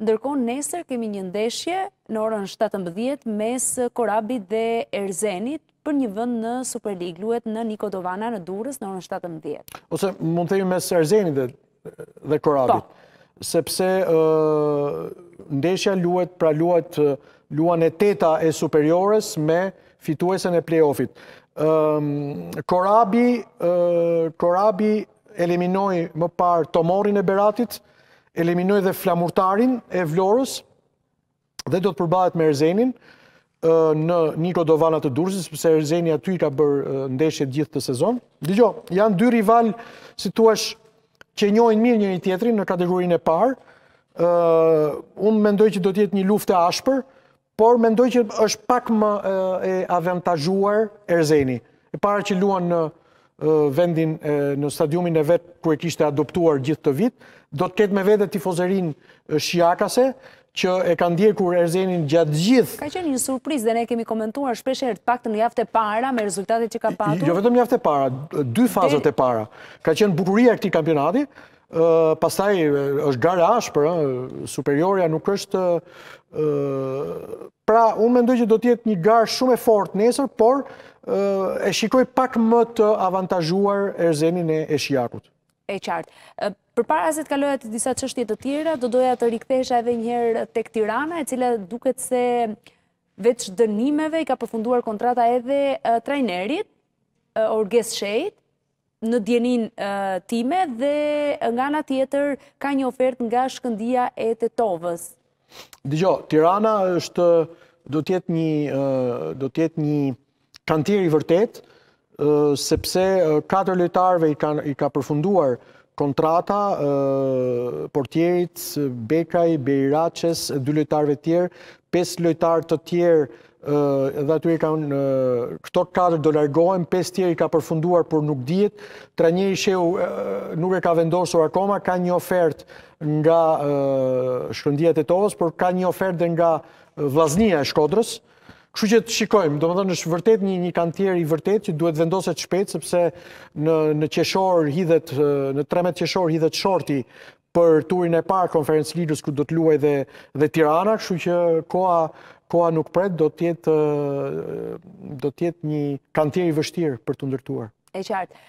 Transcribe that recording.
ndërkon nesër kemi një ndeshje në orën 17 mes Korabit dhe Erzenit për një vënd në Superlig, luet në Nikodovana në Durës në orën 17. Ose mund të ju mes Erzenit dhe Korabit, po. sepse ndeshja luet pra luet luan e teta e superiores me fituesen e playoffit. Korabi eliminoj më par Tomorin e Beratit, eliminoj dhe flamurtarin e Vlorës dhe do të përbalet me Erzenin në Niko Dovana të Durzis, përse Erzeni aty ka bërë ndeshje gjithë të sezon. Digjo, janë dy rival situash që njojnë mirë njëri tjetëri në kategorin e parë. Unë mendoj që do tjetë një luft e ashpër, por mendoj që është pak më e avantajuar Erzeni. E para që luan në vendin në stadiumin e vetë kërë kishte adoptuar gjithë të vitë, do të ketë me vete tifozerin shiakase, që e kanë dirë kur erzenin gjatë gjithë. Ka qenë një surpriz dhe ne kemi komentuar shpesherët pak të një aftë e para me rezultate që ka jo, patur. Jo vetëm një aftë e para, dy fazët e para, ka qenë bukuria e këti kampionati, pastaj është gare ashpër, superioria nuk është... Pra, unë mendoj që do tjetë një gare shumë e fort nesër, por e shikoj pak më të avantajuar erzenin e shijakut. E qartë. Për para se të kalohet të disa qështjet të tjera, do doja të rikthesha edhe njëherë tek Tirana, e cila duket se veç dënimeve i ka përfunduar kontrata edhe trajnerit, Orges Shejt, në djenin time dhe nga nga tjetër ka një ofert nga shkëndia e të tovës. Dijo, Tirana është do tjetë një do tjetë një kantiri vërtet sepse 4 lojtarve i ka përfunduar kontrata portjerit, Bekaj, Beiraches, 2 lojtarve tjerë, 5 lojtar të tjerë dhe aty e kanë këto 4 do largohen, pesë tjeri ka përfunduar por nuk dihet. një i sheu nuk e ka vendosur akoma, ka një ofertë nga shkëndijat e tos, por ka një ofertë dhe nga vllaznia e Shkodrës. Kështu që të shikojmë, do më thënë është vërtet një, një i vërtet që duhet vendoset shpetë, sepse në, në qeshor hidhet, në tremet qeshor hidhet shorti për turin e parë konferencë lirës ku do të luaj dhe, dhe tirana, kështu që koa, koa nuk pret, do tjetë, do tjetë një kantjeri vështirë për të ndërtuar. E qartë.